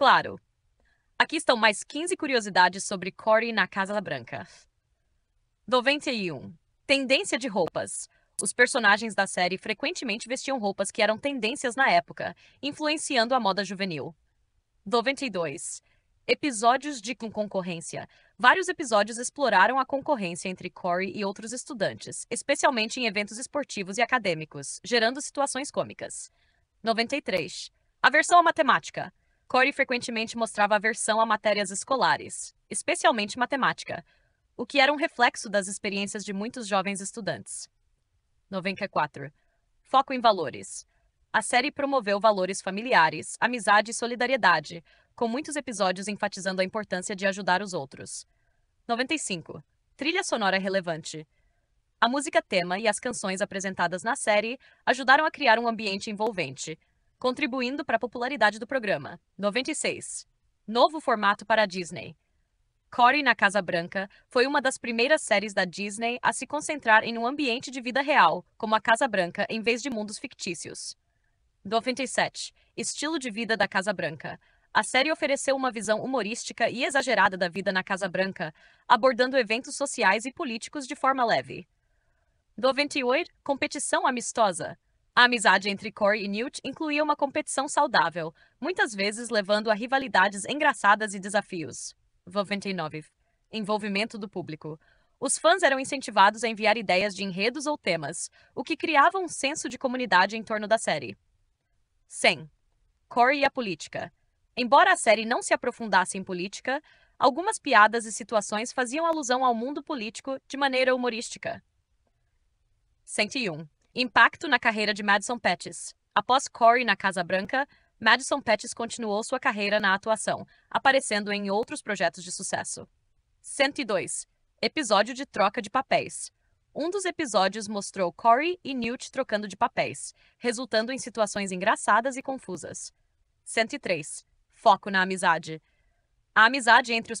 Claro. Aqui estão mais 15 curiosidades sobre Corey na Casa Branca. 91. Tendência de roupas. Os personagens da série frequentemente vestiam roupas que eram tendências na época, influenciando a moda juvenil. 92. Episódios de concorrência. Vários episódios exploraram a concorrência entre Corey e outros estudantes, especialmente em eventos esportivos e acadêmicos, gerando situações cômicas. 93. A versão à matemática. Corey frequentemente mostrava aversão a matérias escolares, especialmente matemática, o que era um reflexo das experiências de muitos jovens estudantes. 94. Foco em valores. A série promoveu valores familiares, amizade e solidariedade, com muitos episódios enfatizando a importância de ajudar os outros. 95. Trilha sonora relevante. A música tema e as canções apresentadas na série ajudaram a criar um ambiente envolvente, contribuindo para a popularidade do programa. 96. Novo formato para a Disney. Cory na Casa Branca foi uma das primeiras séries da Disney a se concentrar em um ambiente de vida real, como a Casa Branca, em vez de mundos fictícios. 97. Estilo de vida da Casa Branca. A série ofereceu uma visão humorística e exagerada da vida na Casa Branca, abordando eventos sociais e políticos de forma leve. 98. Competição amistosa. A amizade entre Corey e Newt incluía uma competição saudável, muitas vezes levando a rivalidades engraçadas e desafios. 99. Envolvimento do público. Os fãs eram incentivados a enviar ideias de enredos ou temas, o que criava um senso de comunidade em torno da série. 100. Corey e a política. Embora a série não se aprofundasse em política, algumas piadas e situações faziam alusão ao mundo político de maneira humorística. 101. Impacto na carreira de Madison Pettis. Após Corey na Casa Branca, Madison Pettis continuou sua carreira na atuação, aparecendo em outros projetos de sucesso. 102. Episódio de troca de papéis. Um dos episódios mostrou Corey e Newt trocando de papéis, resultando em situações engraçadas e confusas. 103. Foco na amizade. A amizade entre os